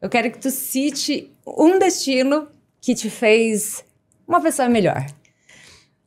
Eu quero que tu cite um destino que te fez uma pessoa melhor.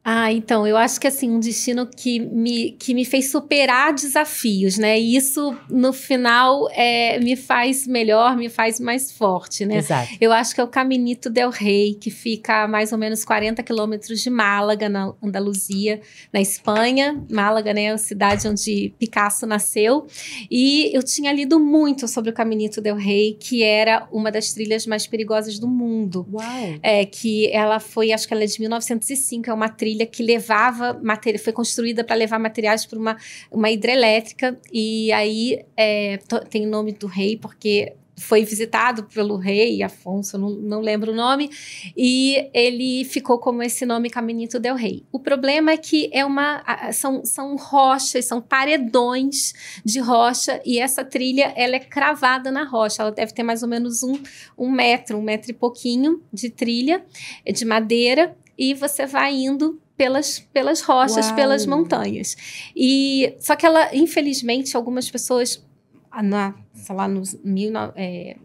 Ah, então, eu acho que assim, um destino que me, que me fez superar desafios, né? E isso, no final, é, me faz melhor, me faz mais forte, né? Exato. Eu acho que é o Caminito del Rei, que fica a mais ou menos 40 quilômetros de Málaga, na Andaluzia, na Espanha. Málaga, né, é a cidade onde Picasso nasceu. E eu tinha lido muito sobre o Caminito del Rei, que era uma das trilhas mais perigosas do mundo. Uau! É, que ela foi, acho que ela é de 1905, é uma trilha ilha que levava material, foi construída para levar materiais para uma, uma hidrelétrica. E aí é, tem o nome do rei, porque foi visitado pelo rei Afonso, não, não, lembro o nome, e ele ficou como esse nome Caminito del Rei. O problema é que é uma, são, são rochas, são paredões de rocha, e essa trilha ela é cravada na rocha, ela deve ter mais ou menos um, um metro, um metro e pouquinho de trilha, de madeira, e você vai indo pelas, pelas rochas, Uau. pelas montanhas. E só que ela, infelizmente, algumas pessoas ah, na, sei lá, nos, mil, é,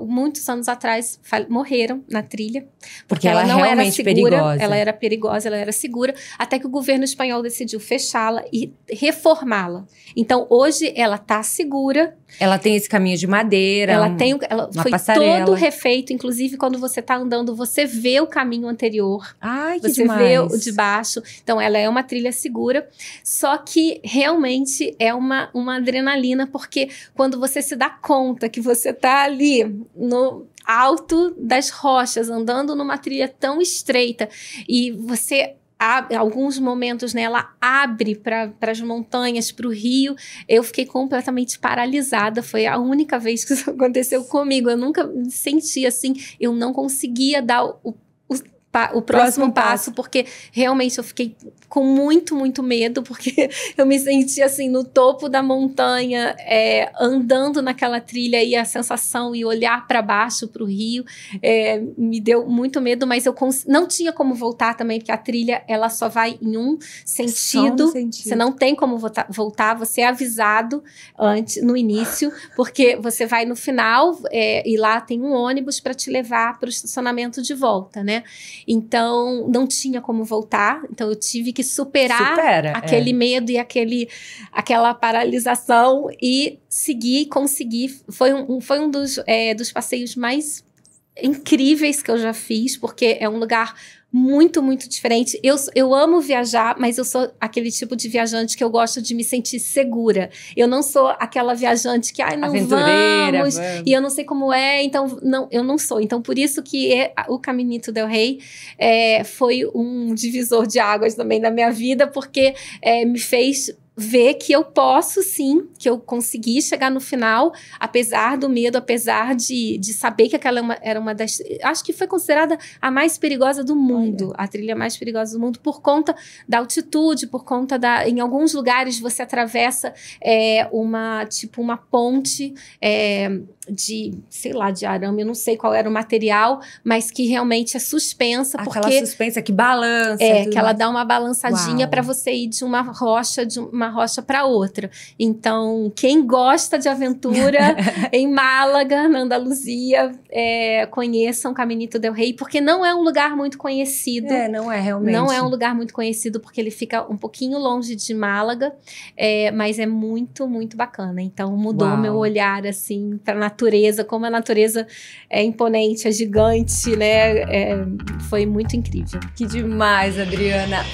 muitos anos atrás morreram na trilha, porque, porque ela, ela, é não era segura, perigosa. ela era perigosa, ela era segura, até que o governo espanhol decidiu fechá-la e reformá-la. Então hoje ela está segura. Ela tem esse caminho de madeira. Ela um, tem, ela foi passarela. todo refeito, inclusive quando você está andando você vê o caminho anterior. Ai, que você demais. vê o de baixo. Então ela é uma trilha segura, só que realmente é uma uma adrenalina porque quando você se dá conta que você está ali no alto das rochas, andando numa trilha tão estreita e você alguns momentos né, abre para as montanhas, para o rio. Eu fiquei completamente paralisada. Foi a única vez que isso aconteceu comigo. Eu nunca senti assim. Eu não conseguia dar o pa o próximo, próximo passo, porque realmente eu fiquei com muito, muito medo, porque eu me senti assim no topo da montanha, é, andando naquela trilha e a sensação e olhar para baixo, para o rio, é, me deu muito medo, mas eu não tinha como voltar também, porque a trilha ela só vai em um sentido, um sentido. você não tem como voltar, você é avisado antes, no início, porque você vai no final é, e lá tem um ônibus para te levar para o estacionamento de volta, né? Então, não tinha como voltar. Então, eu tive que superar Supera, é. aquele é. medo e aquele, aquela paralisação e seguir, conseguir. Foi um, foi um dos, é, dos passeios mais incríveis que eu já fiz, porque é um lugar muito, muito diferente. Eu, eu amo viajar, mas eu sou aquele tipo de viajante que eu gosto de me sentir segura. Eu não sou aquela viajante que, ai, não vamos, vamos, e eu não sei como é, então, não, eu não sou. Então, por isso que é, o Caminito del Rei é, eh, foi um divisor de águas também na minha vida, porque é, me fez ver que eu posso sim, que eu consegui chegar no final, apesar do medo, apesar de, de saber que aquela é era uma das. Acho que foi considerada a mais perigosa do mundo, Olha. a trilha mais perigosa do mundo, por conta da altitude, por conta da. Em alguns lugares você atravessa é, uma, tipo, uma ponte. É, de, sei lá, de arame, eu não sei qual era o material, mas que realmente é suspensa. Aquela porque, suspensa que balança. É, que mais. ela dá uma balançadinha para você ir de uma rocha de uma rocha para outra. Então, quem gosta de aventura em Málaga, na Andaluzia, é, conheçam Caminito del Rei, porque não é um lugar muito conhecido. É, não é realmente. Não é um lugar muito conhecido, porque ele fica um pouquinho longe de Málaga, é, mas é muito, muito bacana. Então, mudou o meu olhar, assim, para natureza, como a natureza é imponente, é gigante, né? É, foi muito incrível. Que demais, Adriana.